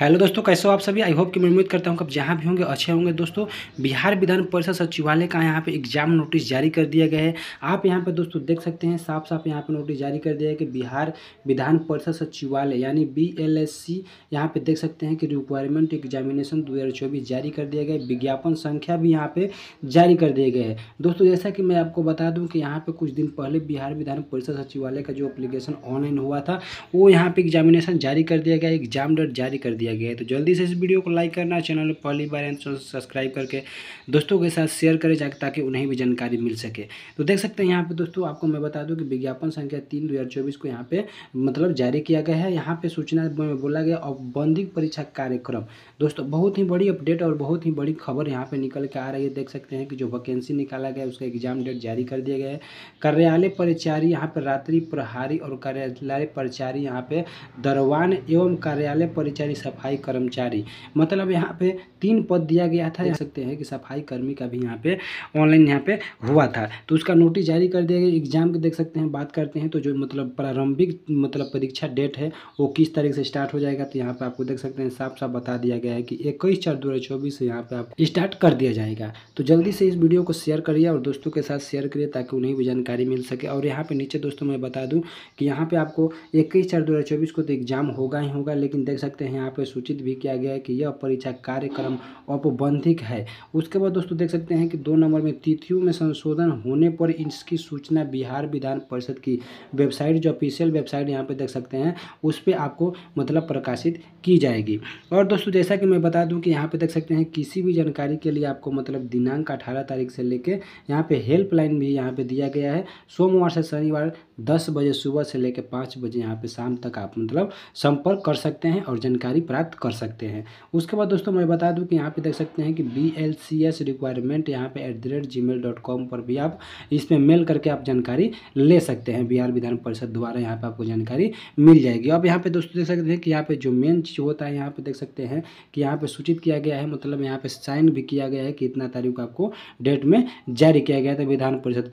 hello दोस्तों कैसे हो आप सभी आई होप कि मैं उम्मीद करता हूँ कब जहाँ भी होंगे अच्छे होंगे दोस्तों बिहार विधान परिषद सचिवालय का यहाँ पे एग्जाम नोटिस जारी कर दिया गया है आप यहाँ पे दोस्तों देख सकते हैं साफ साफ यहाँ पे नोटिस जारी कर दिया है कि बिहार विधान परिषद सचिवालय यानी बी एल एस सी यहाँ पर देख सकते हैं कि रिक्वायरमेंट एग्जामिनेशन दो जारी कर दिया गया विज्ञापन संख्या भी यहाँ पर जारी कर दिया गया है दोस्तों जैसा कि मैं आपको बता दूँ कि यहाँ पर कुछ दिन पहले बिहार विधान परिषद सचिवालय का जो अप्लीकेशन ऑनलाइन हुआ था वो यहाँ पर एग्जामिनेशन जारी कर दिया गया एग्जाम डेट जारी कर दिया दिया गया है तो जल्दी से इस वीडियो को लाइक करना चैनल पर पहली बार सब्सक्राइब तो करके दोस्तों के साथ शेयर करें जाकर ताकि उन्हें भी जानकारी मिल सके तो देख सकते हैं यहाँ पे दोस्तों आपको मैं बता दूँ कि विज्ञापन संख्या तीन दो को यहाँ पे मतलब जारी किया गया है यहाँ पे सूचना बोला गया और परीक्षा कार्यक्रम दोस्तों बहुत ही बड़ी अपडेट और बहुत ही बड़ी खबर यहाँ पे निकल के आ रही है देख सकते हैं कि जो वैकेंसी निकाला गया उसका एग्जाम डेट जारी कर दिया गया है कार्यालय परिचारी यहाँ पर रात्रि प्रहारी और कार्यालय परिचारी यहाँ पे दरवान एवं कार्यालय परिचारी सफाई सफाई कर्मचारी मतलब यहाँ पे तीन पद दिया गया था देख सकते हैं कि सफाई कर्मी का भी यहाँ पे ऑनलाइन यहाँ पे हुआ था तो उसका नोटिस जारी कर दिया गया एग्जाम के देख सकते हैं बात करते हैं तो जो मतलब प्रारंभिक मतलब परीक्षा डेट है वो किस तारीख से स्टार्ट हो जाएगा तो यहाँ पर आपको देख सकते हैं साफ साफ बता दिया गया है कि इक्कीस चार दो से यहाँ पर आप स्टार्ट कर दिया जाएगा तो जल्दी से इस वीडियो को शेयर करिए और दोस्तों के साथ शेयर करिए ताकि उन्हें भी जानकारी मिल सके और यहाँ पे नीचे दोस्तों मैं बता दूँ कि यहाँ पे आपको इक्कीस चार दो को तो एग्जाम होगा ही होगा लेकिन देख सकते हैं यहाँ पे सूचित भी किया गया है कि यह परीक्षा कार्यक्रम औपबंधिक है उसके बाद दोस्तों देख सकते हैं कि दो नंबर में तिथियों में संशोधन होने पर इसकी सूचना बिहार विधान परिषद की वेबसाइट जो ऑफिशियल वेबसाइट यहाँ पर देख सकते हैं उस पर आपको मतलब प्रकाशित की जाएगी और दोस्तों जैसा कि मैं बता दूँ कि यहाँ पर देख सकते हैं किसी भी जानकारी के लिए आपको मतलब दिनांक अठारह तारीख से लेकर यहाँ पर हेल्पलाइन भी यहाँ पर दिया गया है सोमवार से शनिवार दस बजे सुबह से लेकर पाँच बजे यहाँ पे शाम तक आप मतलब संपर्क कर सकते हैं और जानकारी प्राप्त कर सकते हैं उसके बाद दोस्तों मैं बता दूं कि यहाँ पे देख सकते हैं कि B L C S requirement यहाँ पे at the rate Gmail dot com पर भी आप इसमें मेल करके आप जानकारी ले सकते हैं बिहार विधान परिषद द्वारा यहाँ पर आपको जानकारी मिल जाएगी अब यहाँ पे दोस्तों देख सकते हैं कि यहाँ पे जो मेन चीज़ होता है यहाँ पे देख सकते हैं कि यहाँ पे सूचित किया गया है मतलब यहाँ पे साइन भी किया गया है कि इतना तारीख को आपको डेट में जारी किया गया था तो विधान परिषद